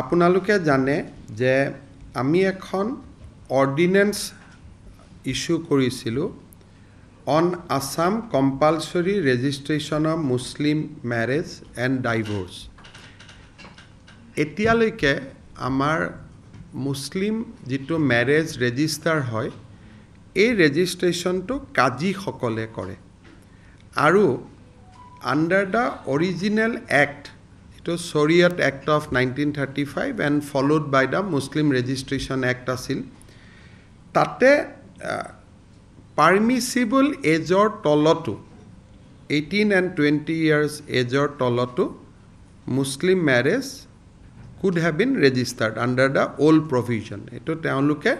আপোনালোকে জানে যে আমি এখন অৰ্ডিনেন্স ইছ্যু কৰিছিলোঁ on Assam compulsory registration of Muslim marriage and divorce এতিয়ালৈকে আমাৰ মুছলিম যিটো মেৰেজ ৰেজিষ্টাৰ হয় এই ৰেজিষ্ট্ৰেশ্যনটো কাজীসকলে কৰে আৰু আণ্ডাৰ দ্য অৰিজিনেল এক্ট বৈশিষ্ট্য চৰিয়াত act of nineteen thirty five and followed by the Muslim registration act আছিল তাতে পাৰ্মিচিবল এজৰ তলতো এইটিন এণ্ড টুৱেণ্টি ইয়াৰ্ছ এজৰ তলতো Muslim marriage could have been registered under the old provision এইটো তেওঁলোকে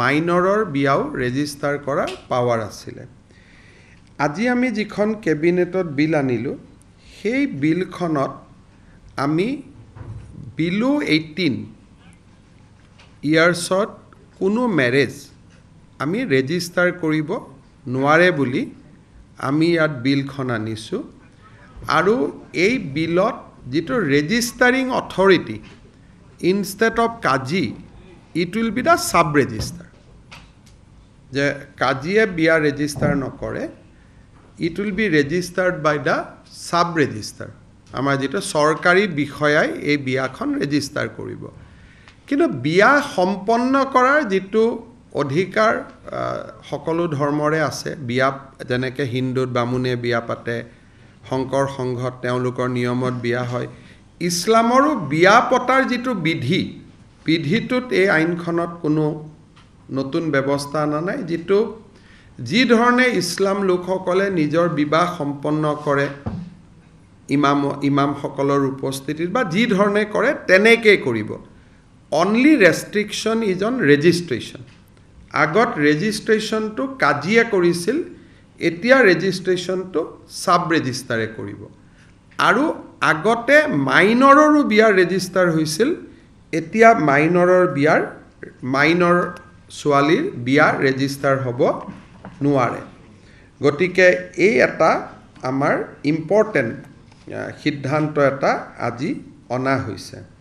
মাইনৰৰ বিয়াও ৰেজিষ্টাৰ কৰাৰ পাৱাৰ আছিলে আজি আমি যিখন কেবিনেটত বিল আনিলোঁ সেই বিলখনত আমি বিলো এইটিন ইয়াৰ্ছত কোনো মেৰেজ আমি ৰেজিষ্টাৰ কৰিব নোৱাৰে বুলি আমি ইয়াত বিলখন আনিছোঁ আৰু এই বিলত যিটো ৰেজিষ্টাৰিং অথৰিটি ইনষ্টেট অফ কাজি it will be the sub registrar যে কাজিয়ে বিয়া ৰেজিষ্টাৰ নকৰে it will be registered by the sub registrar আমাৰ যিটো চৰকাৰী বিষয়াই এই বিয়াখন ৰেজিষ্টাৰ কৰিব কিন্তু বিয়া সম্পন্ন কৰাৰ যিটো অধিকাৰ সকলো ধৰ্মৰে আছে বিয়া যেনেকৈ হিন্দুত বামুণে বিয়া পাতে শংকৰ সংঘত তেওঁলোকৰ নিয়মত বিয়া হয় ইছলামৰো বিয়া পতাৰ যিটো বিধি বিধিটোত এই আইনখনত কোনো নতুন ব্যৱস্থা অনা নাই যিটো যিধৰণে ইছলাম লোকসকলে নিজৰ বিবাহ সম্পন্ন কৰে ইমাম ইমামসকলৰ উপস্থিতিত বা যি ধৰণে কৰে তেনেকৈয়ে কৰিব only restriction is on registration আগত ৰেজিষ্ট্ৰেশ্যনটো কাজিয়ে কৰিছিল এতিয়া ৰেজিষ্ট্ৰেশ্যনটো চাব ৰেজিষ্টাৰে কৰিব আৰু আগতে মাইনৰৰো বিয়াৰ ৰেজিষ্টাৰ হৈছিল এতিয়া মাইনৰৰ বিয়াৰ মাইনৰ ছোৱালীৰ বিয়া ৰেজিষ্টাৰ হ'ব নোৱাৰে গতিকে এই এটা আমাৰ ইম্পৰ্টেণ্ট সিদ্ধান্ত এটা আজি অনা হৈছে